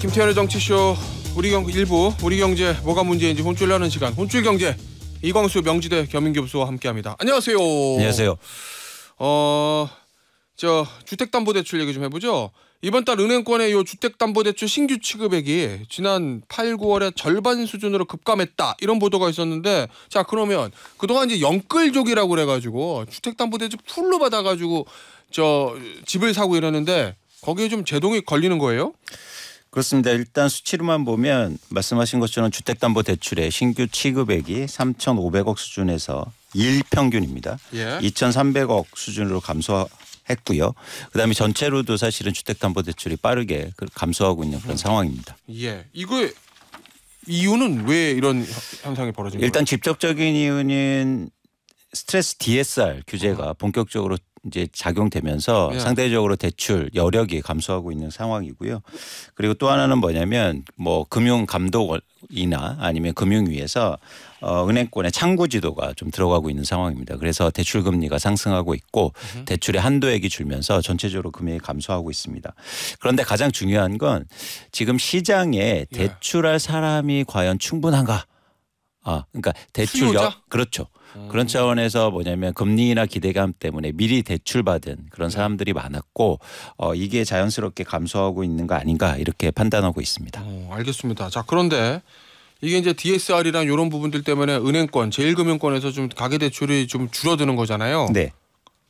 김태현의 정치쇼 우리경 일부 우리경제 뭐가 문제인지 혼쭐나는 시간 혼쭐경제 이광수 명지대 겸임교수와 함께합니다. 안녕하세요. 안녕하세요. 어 저 주택담보대출 얘기 좀 해보죠. 이번 달 은행권의 요 주택담보대출 신규 취급액이 지난 8, 9월에 절반 수준으로 급감했다 이런 보도가 있었는데 자 그러면 그동안 이제 영끌족이라고 그래가지고 주택담보대출 풀로 받아가지고 저 집을 사고 이러는데 거기에 좀 제동이 걸리는 거예요? 그렇습니다. 일단 수치로만 보면 말씀하신 것처럼 주택담보대출의 신규 취급액이 3,500억 수준에서 일평균입니다. 예. 2,300억 수준으로 감소했고요. 그다음에 전체로도 사실은 주택담보대출이 빠르게 그 감소하고 있는 그런 음. 상황입니다. 예, 이거 이유는 왜 이런 현상이 벌어진 일단 거예요? 일단 직접적인 이유는 스트레스 DSR 규제가 어. 본격적으로 이제 작용되면서 예. 상대적으로 대출 여력이 감소하고 있는 상황이고요. 그리고 또 하나는 뭐냐면 뭐 금융 감독이나 아니면 금융위에서 어 은행권의 창구 지도가 좀 들어가고 있는 상황입니다. 그래서 대출 금리가 상승하고 있고 으흠. 대출의 한도액이 줄면서 전체적으로 금액이 감소하고 있습니다. 그런데 가장 중요한 건 지금 시장에 예. 대출할 사람이 과연 충분한가? 아, 그러니까 대출 여 그렇죠. 그런 음. 차원에서 뭐냐면 금리나 기대감 때문에 미리 대출받은 그런 네. 사람들이 많았고 어, 이게 자연스럽게 감소하고 있는 거 아닌가 이렇게 판단하고 있습니다. 어, 알겠습니다. 자 그런데 이게 이제 DSR이랑 이런 부분들 때문에 은행권, 제일금융권에서 좀 가계 대출이 좀 줄어드는 거잖아요. 네.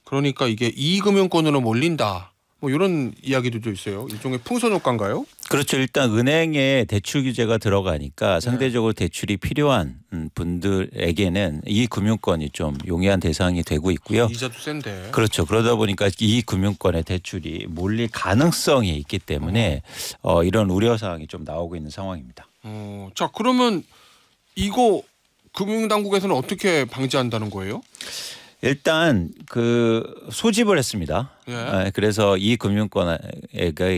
그러니까 이게 이금융권으로 몰린다. 뭐 이런 이야기도 있어요. 일종의 풍선 효과인가요? 그렇죠. 일단 은행에 대출 규제가 들어가니까 네. 상대적으로 대출이 필요한 음, 분들에게는 이 금융권이 좀 용이한 대상이 되고 있고요. 이자도 센데. 그렇죠. 그러다 보니까 이 금융권의 대출이 몰릴 가능성이 있기 때문에 어, 이런 우려 사항이 좀 나오고 있는 상황입니다. 어, 자 그러면 이거 금융당국에서는 어떻게 방지한다는 거예요? 일단 그 소집을 했습니다. 예. 아, 그래서 이 금융권에가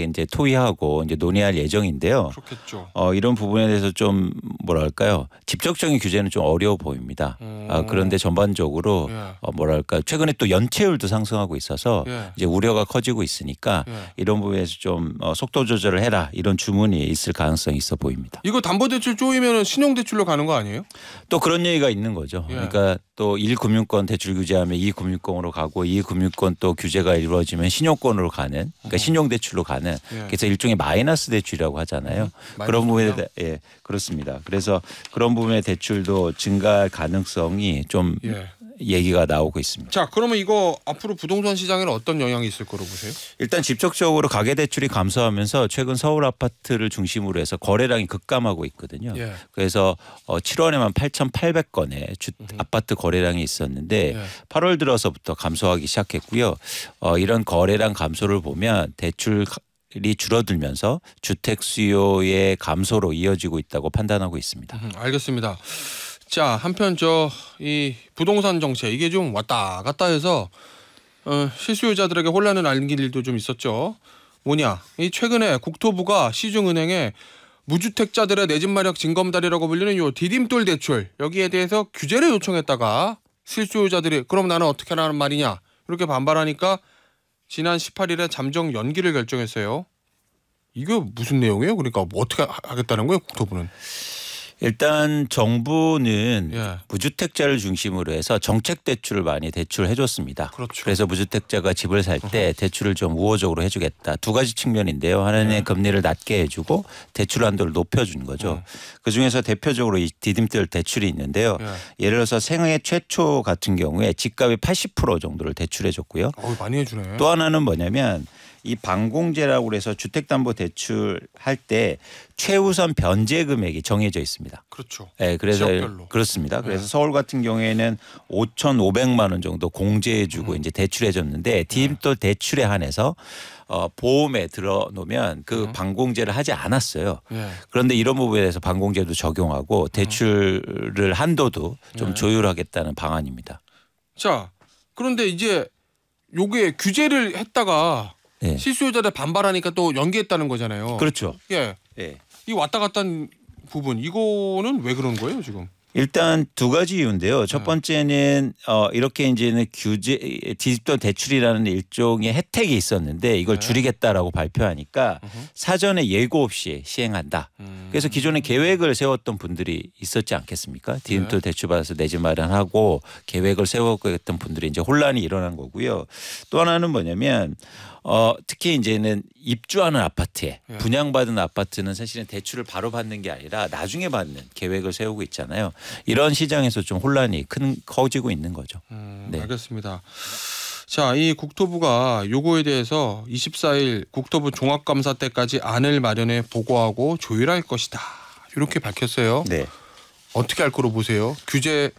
이제 토의하고 이제 논의할 예정인데요. 그렇겠죠. 어, 이런 부분에 대해서 좀 뭐랄까요 직접적인 규제는 좀 어려워 보입니다. 아, 음. 아, 그런데 전반적으로 예. 어, 뭐랄까 최근에 또 연체율도 상승하고 있어서 예. 이제 우려가 커지고 있으니까 예. 이런 부분에서 좀 어, 속도 조절을 해라 이런 주문이 있을 가능성이 있어 보입니다. 이거 담보대출 쪼이면 신용대출로 가는 거 아니에요? 또 그런 얘기가 있는 거죠. 예. 그러니까 또 일금융권 대출 규제하면 이금융권으로 가고 이금융권또 규제가 이루어 이어지면 신용권으로 가는 그러니까 어. 신용대출로 가는 예. 그래서 일종의 마이너스 대출이라고 하잖아요. 음, 그런 부분에 대, 예 그렇습니다. 그래서 그런 부분의 대출도 증가 할 가능성이 좀 예. 얘기가 나오고 있습니다. 자, 그러면 이거 앞으로 부동산 시장에 어떤 영향이 있을 거로 보세요? 일단 직접적으로 가계 대출이 감소하면서 최근 서울 아파트를 중심으로 해서 거래량이 급감하고 있거든요. 예. 그래서 7월에만 어, 8,800건의 주, 음흠. 아파트 거래량이 있었는데 예. 8월 들어서부터 감소하기 시작했고요. 어, 이런 거래량 감소를 보면 대출 이 줄어들면서 주택 수요의 감소로 이어지고 있다고 판단하고 있습니다. 음, 알겠습니다. 자 한편 저 이 부동산 정책 이게 좀 왔다 갔다 해서 어, 실수요자들에게 혼란을 안길 일도 좀 있었죠. 뭐냐 이 최근에 국토부가 시중은행에 무주택자들의 내집 마련 징검다리라고 불리는 요 디딤돌 대출 여기에 대해서 규제를 요청했다가 실수요자들이 그럼 나는 어떻게 하라는 말이냐 이렇게 반발하니까 지난 18일에 잠정 연기를 결정했어요. 이게 무슨 내용이에요? 그러니까 뭐 어떻게 하겠다는 거예요 국토부는? 일단 정부는 예. 무주택자를 중심으로 해서 정책 대출을 많이 대출해 줬습니다. 그렇죠. 그래서 무주택자가 집을 살때 음. 대출을 좀 우호적으로 해주겠다. 두 가지 측면인데요. 하나는 예. 금리를 낮게 해주고 대출 한도를 높여준 거죠. 예. 음. 그 중에서 대표적으로 이 디딤돌 대출이 있는데요. 예. 를 들어서 생애 최초 같은 경우에 집값의 80% 정도를 대출해 줬고요. 어, 많이 해주네. 또 하나는 뭐냐면 이 방공제라고 해서 주택담보대출 할 때 최우선 변제 금액이 정해져 있습니다. 그렇죠. 네, 그래서 지역별로. 그렇습니다. 네. 그래서 네. 서울 같은 경우에는 5,500만 원 정도 공제해주고 음. 이제 대출해줬는데 디딤돌 네. 대출에 한해서 어, 보험에 들어놓으면 그 음. 방공제를 하지 않았어요. 네. 그런데 이런 부분에 대해서 방공제도 적용하고 음. 대출을 한도도 좀 네. 조율하겠다는 방안입니다. 자, 그런데 이제 요게 규제를 했다가 예. 실수요자들 반발하니까 또 연기했다는 거잖아요. 그렇죠. 예. 예. 이 왔다 갔다 부분 이거는 왜 그런 거예요 지금? 일단 두 가지 이유인데요. 첫 예. 번째는 어 이렇게 이제는 규제 디지털 대출이라는 일종의 혜택이 있었는데 이걸 네. 줄이겠다라고 발표하니까 사전에 예고 없이 시행한다. 음. 그래서 기존에 계획을 세웠던 분들이 있었지 않겠습니까? 디지돌 네. 대출 받아서 내집 마련하고 계획을 세웠던 분들이 이제 혼란이 일어난 거고요. 또 하나는 뭐냐면 어, 특히 이제는 입주하는 아파트에 예. 분양받은 아파트는 사실은 대출을 바로 받는 게 아니라 나중에 받는 계획을 세우고 있잖아요. 이런 시장에서 좀 혼란이 큰 커지고 있는 거죠. 음, 네. 알겠습니다. 자, 이 국토부가 요거에 대해서 24일 국토부 종합감사 때까지 안을 마련해 보고하고 조율할 것이다. 이렇게 밝혔어요. 네. 어떻게 할 거로 보세요? 규제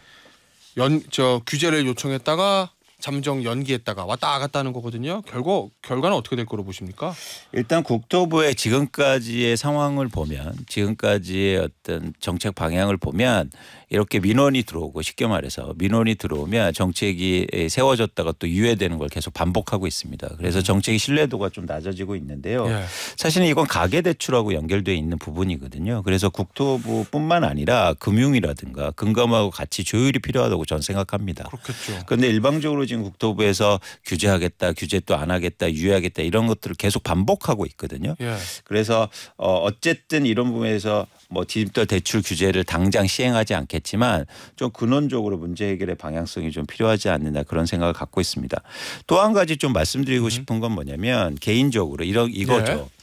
연 저 규제를 요청했다가 잠정 연기했다가 왔다 갔다 하는 거거든요. 결국 결과는 어떻게 될 거로 보십니까? 일단 국토부의 지금까지의 상황을 보면 지금까지의 어떤 정책 방향을 보면 이렇게 민원이 들어오고 쉽게 말해서 민원이 들어오면 정책이 세워졌다가 또 유예되는 걸 계속 반복하고 있습니다. 그래서 음. 정책의 신뢰도가 좀 낮아지고 있는데요. 예. 사실은 이건 가계 대출하고 연결되어 있는 부분이거든요. 그래서 국토부뿐만 아니라 금융이라든가 금감하고 같이 조율이 필요하다고 저는 생각합니다. 그렇겠죠. 그런데 일방적으로 지금 국토부에서 규제하겠다, 규제 또 안 하겠다, 유예하겠다 이런 것들을 계속 반복하고 있거든요. 예. 그래서 어 어쨌든 이런 부분에서 뭐 디지털 대출 규제를 당장 시행하지 않겠지만 좀 근원적으로 문제 해결의 방향성이 좀 필요하지 않느냐 그런 생각을 갖고 있습니다. 또 한 가지 좀 말씀드리고 음. 싶은 건 뭐냐면 개인적으로 이런 이거죠. 예.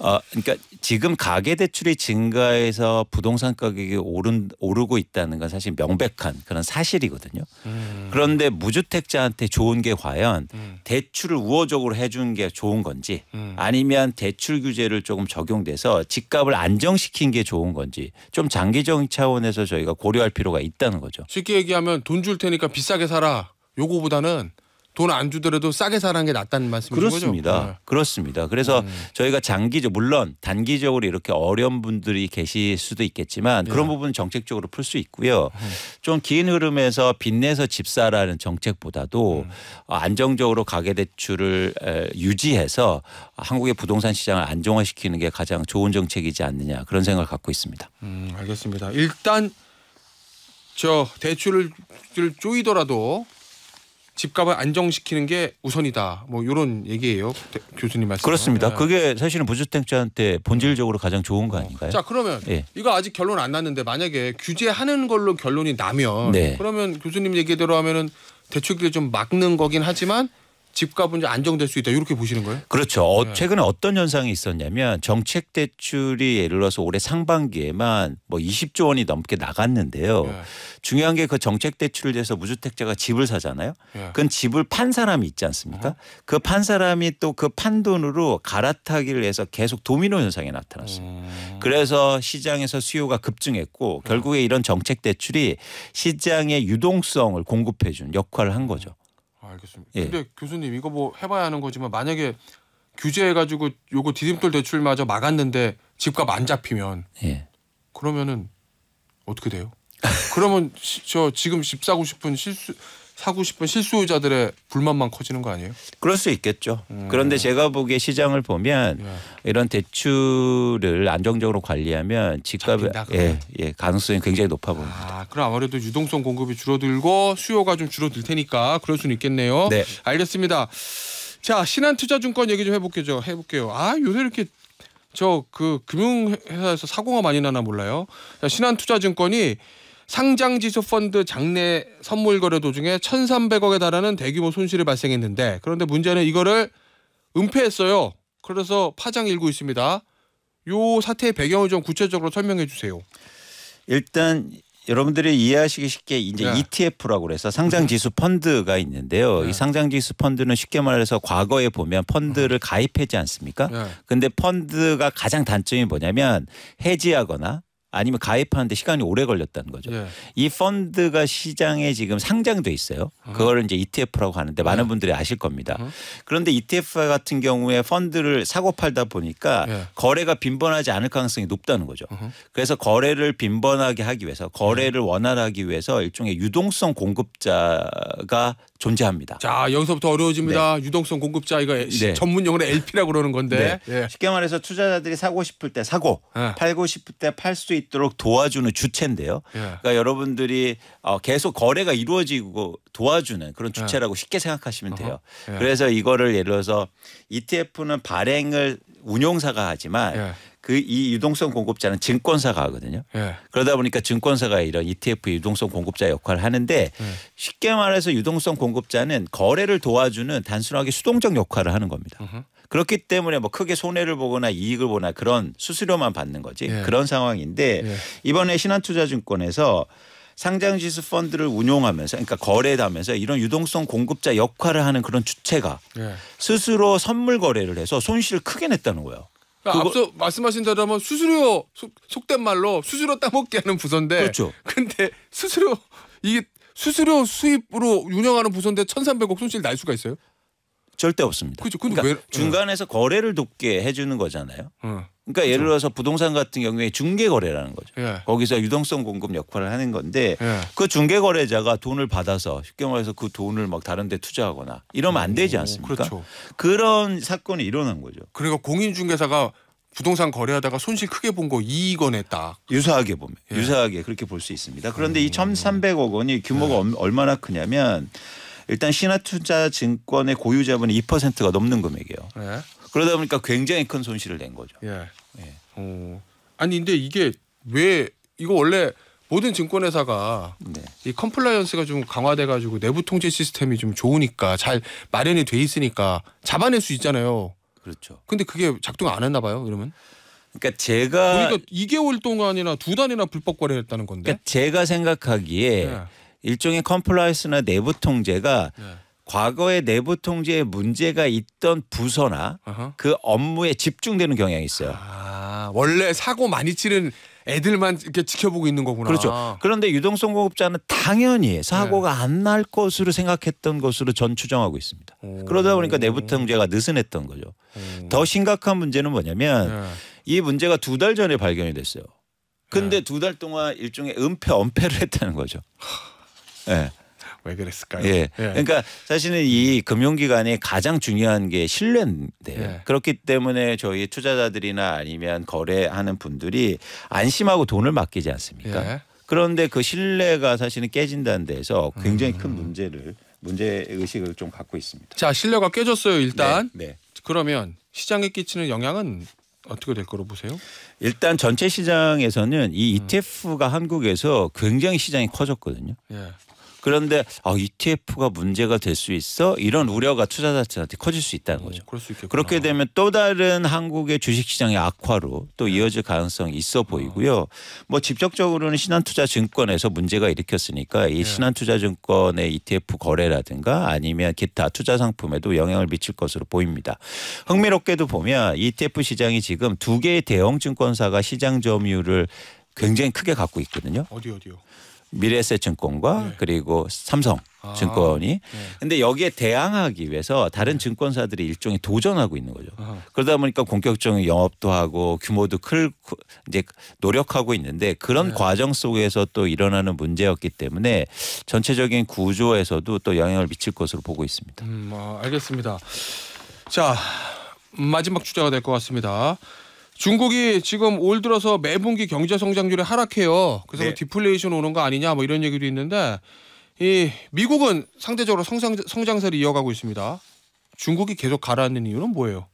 어, 그러니까 지금 가계 대출이 증가해서 부동산 가격이 오른 오르고 있다는 건 사실 명백한 그런 사실이거든요. 음. 그런데 무주택자한테 좋은 게 과연 음. 대출을 우호적으로 해 준 게 좋은 건지 음. 아니면 대출 규제를 조금 적용돼서 집값을 안정시킨 게 좋은 건지 좀 장기적인 차원에서 저희가 고려할 필요가 있다는 거죠. 쉽게 얘기하면 돈 줄 테니까 비싸게 사라. 요거보다는 돈안 주더라도 싸게 사는 게 낫다는 말씀이신 그렇습니다. 거죠? 네. 그렇습니다. 그래서 음. 저희가 장기적 물론 단기적으로 이렇게 어려운 분들이 계실 수도 있겠지만 그런 예. 부분은 정책적으로 풀 수 있고요. 음. 좀긴 흐름에서 빚내서 집사라는 정책보다도 음. 안정적으로 가계 대출을 유지해서 한국의 부동산 시장을 안정화시키는 게 가장 좋은 정책이지 않느냐 그런 생각을 갖고 있습니다. 음, 알겠습니다. 일단 저 대출을 쪼이더라도 집값을 안정시키는 게 우선이다. 뭐 이런 얘기예요, 교수님 말씀. 그렇습니다. 네. 그게 사실은 무주택자한테 본질적으로 가장 좋은 거 아닌가요? 자 그러면 네. 이거 아직 결론 안 났는데 만약에 규제하는 걸로 결론이 나면 네. 그러면 교수님 얘기대로 하면은 대출기를 좀 막는 거긴 하지만 집값은 안정될 수 있다 이렇게 보시는 거예요? 그렇죠. 어, 네. 최근에 어떤 현상이 있었냐면 정책 대출이 예를 들어서 올해 상반기에만 뭐 20조 원이 넘게 나갔는데요. 예. 중요한 게 그 정책 대출을 해서 무주택자가 집을 사잖아요. 예. 그건 집을 판 사람이 있지 않습니까? 음. 그판 사람이 또 그 판 돈으로 갈아타기를 해서 계속 도미노 현상이 나타났어요 음. 그래서 시장에서 수요가 급증했고 음. 결국에 이런 정책 대출이 시장의 유동성을 공급해준 역할을 한 거죠. 알겠습니다. 예. 근데 교수님 이거 뭐 해봐야 하는 거지만 만약에 규제해가지고 요거 디딤돌 대출마저 막았는데 집값 안 잡히면 예. 그러면은 어떻게 돼요? 그러면 저 지금 집 사고 싶은 실수 사고 싶은 실수요자들의 불만만 커지는 거 아니에요? 그럴 수 있겠죠. 음. 그런데 제가 보기에 시장을 보면 예. 이런 대출을 안정적으로 관리하면 집값 의 예, 예, 가능성이 굉장히 높아 보입니다. 아, 그럼 아무래도 유동성 공급이 줄어들고 수요가 좀 줄어들 테니까 그럴 수는 있겠네요. 네. 알겠습니다. 자, 신한투자증권 얘기 좀 해볼게요. 해볼게요. 아, 요새 이렇게 저 그 금융회사에서 사고가 많이 나나 몰라요. 신한투자증권이 상장지수 펀드 장내 선물 거래 도중에 1,300억에 달하는 대규모 손실이 발생했는데 그런데 문제는 이거를 은폐했어요. 그래서 파장 일고 있습니다. 요 사태의 배경을 좀 구체적으로 설명해 주세요. 일단 여러분들이 이해하시기 쉽게 이제 네. ETF라고 그래서 상장 지수 펀드가 있는데요. 네. 이 상장 지수 펀드는 쉽게 말해서 과거에 보면 펀드를 네. 가입하지 않습니까? 네. 근데 펀드가 가장 단점이 뭐냐면 해지하거나 아니면 가입하는데 시간이 오래 걸렸다는 거죠. 예. 이 펀드가 시장에 지금 상장돼 있어요. 어. 그걸 이제 ETF라고 하는데 많은 예. 분들이 아실 겁니다. 어. 그런데 ETF 같은 경우에 펀드를 사고 팔다 보니까 예. 거래가 빈번하지 않을 가능성이 높다는 거죠. 어허. 그래서 거래를 빈번하게 하기 위해서 거래를 예. 원활하기 위해서 일종의 유동성 공급자가 존재합니다. 자 여기서부터 어려워집니다. 네. 유동성 공급자 이거 네. 전문 용어로 LP라고 그러는 건데 네. 네. 쉽게 말해서 투자자들이 사고 싶을 때 사고 예. 팔고 싶을 때팔수 있도록 도와주는 주체인데요. 예. 그러니까 여러분들이 어, 계속 거래가 이루어지고 도와주는 그런 주체라고 예. 쉽게 생각하시면 돼요. 예. 그래서 이거를 예를 들어서 ETF는 발행을 운용사가 하지만 예. 그이 유동성 공급자는 증권사가 하거든요. 예. 그러다 보니까 증권사가 이런 ETF 유동성 공급자 역할을 하는데 예. 쉽게 말해서 유동성 공급자는 거래를 도와주는 단순하게 수동적 역할을 하는 겁니다. 으흠. 그렇기 때문에 뭐 크게 손해를 보거나 이익을 보나 그런 수수료만 받는 거지 예. 그런 상황인데 예. 이번에 신한투자증권에서 상장지수 펀드를 운용하면서 그러니까 거래를 하면서 이런 유동성 공급자 역할을 하는 그런 주체가 예. 스스로 선물 거래를 해서 손실을 크게 냈다는 거예요. 그러니까 앞서 말씀하신 대로 하면 수수료 속, 된 말로 수수료 따먹게 하는 부서인데 그렇죠. 근데 수수료 이게 수수료 수입으로 운영하는 부서인데 1,300억 손실 날 수가 있어요? 절대 없습니다. 그죠. 근데 그러니까 왜... 예. 중간에서 거래를 돕게 해주는 거잖아요. 어. 그러니까 그죠 예를 들어서 부동산 같은 경우에 중개 거래라는 거죠. 예. 거기서 유동성 공급 역할을 하는 건데 예. 그 중개 거래자가 돈을 받아서 쉽게 말해서 그 돈을 막 다른 데 투자하거나 이러면 안 되지 않습니까? 오, 그렇죠. 그런 사건이 일어난 거죠. 그러니까 공인 중개사가 부동산 거래하다가 손실 크게 본 거 이익원했다. 유사하게 보면 예. 유사하게 그렇게 볼 수 있습니다. 그런데 음. 이 1,300억 원이 규모가 예. 얼마나 크냐면 일단 신한투자증권의 고유 자본이 2%가 넘는 금액이에요. 네. 그러다 보니까 굉장히 큰 손실을 낸 거죠. 예. 예. 어. 아니 근데 이게 왜 이거 원래 모든 증권회사가 네. 이 컴플라이언스가 좀 강화돼 가지고 내부 통제 시스템이 좀 좋으니까 잘 마련이 돼 있으니까 잡아낼 수 있잖아요. 그렇죠. 근데 그게 작동 안 했나 봐요. 그러면 그러니까 제가 그러니까 2개월 동안이나 두 달이나 불법 거래했다는 건데. 그러니까 제가 생각하기에 네. 일종의 컴플라이스나 내부 통제가 네. 과거의 내부 통제에 문제가 있던 부서나 어허. 그 업무에 집중되는 경향이 있어요. 아, 원래 사고 많이 치는 애들만 이렇게 지켜보고 있는 거구나. 그렇죠. 그런데 유동성 공급자는 당연히 사고가 네. 안날 것으로 생각했던 것으로 전 추정하고 있습니다. 오. 그러다 보니까 내부 통제가 느슨했던 거죠. 오. 더 심각한 문제는 뭐냐면 네. 이 문제가 두 달 전에 발견이 됐어요. 근데 네. 두달 동안 일종의 은폐, 엄폐를 했다는 거죠. 예. 왜 그랬을까요? 예. 예. 그러니까 사실은 이 금융기관이 가장 중요한 게신뢰인데 예. 그렇기 때문에 저희 투자자들이나 아니면 거래하는 분들이 안심하고 돈을 맡기지 않습니까? 예. 그런데 그 신뢰가 사실은 깨진다는 데서 굉장히 음. 큰 문제를 문제 의식을 좀 갖고 있습니다. 자 신뢰가 깨졌어요 일단. 네, 네. 그러면 시장에 끼치는 영향은 어떻게 될 거로 보세요? 일단 전체 시장에서는 이 ETF가 음. E 한국에서 굉장히 시장이 커졌거든요. 예. 그런데 아, ETF가 문제가 될 수 있어 이런 우려가 투자자들한테 커질 수 있다는 음, 거죠. 그럴 수 있겠구나. 그렇게 되면 또 다른 한국의 주식시장의 악화로 또 네. 이어질 가능성이 있어 아. 보이고요. 뭐 직접적으로는 신한투자증권에서 문제가 일으켰으니까 이 네. 신한투자증권의 ETF 거래라든가 아니면 기타 투자 상품에도 영향을 미칠 것으로 보입니다. 흥미롭게도 보면 ETF 시장이 지금 두 개의 대형 증권사가 시장 점유율을 굉장히 크게 갖고 있거든요. 어디 어디요? 미래에셋증권과 네. 그리고 삼성 아, 증권이 네. 근데 여기에 대항하기 위해서 다른 네. 증권사들이 일종의 도전하고 있는 거죠. 아하. 그러다 보니까 공격적인 영업도 하고 규모도 클 이제 노력하고 있는데 그런 네. 과정 속에서 또 일어나는 문제였기 때문에 전체적인 구조에서도 또 영향을 미칠 것으로 보고 있습니다. 음, 아, 알겠습니다. 자 마지막 주제가 될 것 같습니다. 중국이 지금 올 들어서 매분기 경제 성장률이 하락해요. 그래서 뭐 네. 뭐 디플레이션 오는 거 아니냐 뭐 이런 얘기도 있는데 이 미국은 상대적으로 성장, 성장세를 이어가고 있습니다. 중국이 계속 가라앉는 이유는 뭐예요?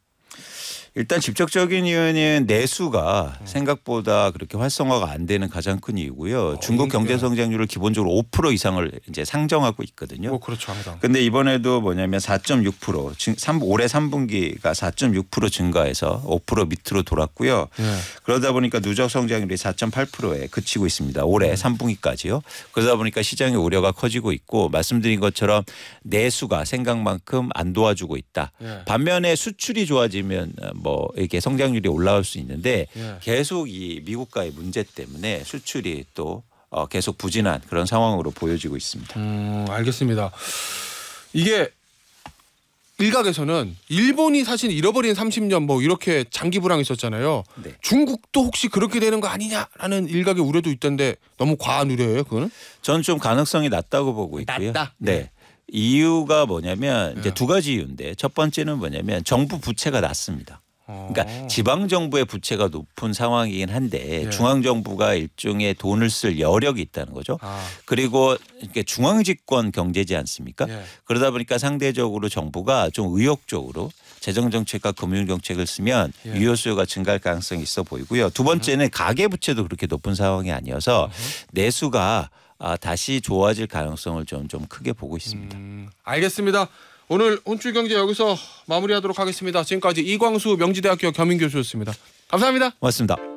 일단 직접적인 이유는 내수가 생각보다 그렇게 활성화가 안 되는 가장 큰 이유고요. 어, 중국 그러니까. 경제 성장률을 기본적으로 5% 이상을 이제 상정하고 있거든요. 어, 그렇죠. 항상. 근데 이번에도 뭐냐면 4.6% 지금 3, 올해 3분기가 4.6% 증가해서 5% 밑으로 돌았고요. 네. 그러다 보니까 누적 성장률이 4.8%에 그치고 있습니다. 올해 음. 3분기까지요. 그러다 보니까 시장의 우려가 커지고 있고 말씀드린 것처럼 내수가 생각만큼 안 도와주고 있다. 네. 반면에 수출이 좋아지면 어, 뭐 이게 성장률이 올라올 수 있는데 예. 계속 이 미국과의 문제 때문에 수출이 또 어, 계속 부진한 그런 상황으로 보여지고 있습니다. 음, 알겠습니다. 이게 일각에서는 일본이 사실 잃어버린 30년 뭐 이렇게 장기 불황 이 있었잖아요. 네. 중국도 혹시 그렇게 되는 거 아니냐라는 일각의 우려도 있던데 너무 과한 우려예요, 그거는? 저는 좀 가능성이 낮다고 보고 있고요. 낮다. 네. 네. 이유가 뭐냐면 이제 네. 두 가지 이유인데 첫 번째는 뭐냐면 정부 부채가 낮습니다. 그러니까 아. 지방 정부의 부채가 높은 상황이긴 한데 예. 중앙 정부가 일종의 돈을 쓸 여력이 있다는 거죠. 아. 그리고 이렇게 중앙 집권 경제지 않습니까? 예. 그러다 보니까 상대적으로 정부가 좀 의욕적으로 재정 정책과 금융 정책을 쓰면 예. 유효 수요가 증가할 가능성이 있어 보이고요. 두 번째는 가계 부채도 그렇게 높은 상황이 아니어서 음. 내수가 아, 다시 좋아질 가능성을 좀 좀 크게 보고 있습니다. 음, 알겠습니다. 오늘 혼출경제 여기서 마무리하도록 하겠습니다. 지금까지 이광수 명지대학교 겸임교수였습니다. 감사합니다. 고맙습니다.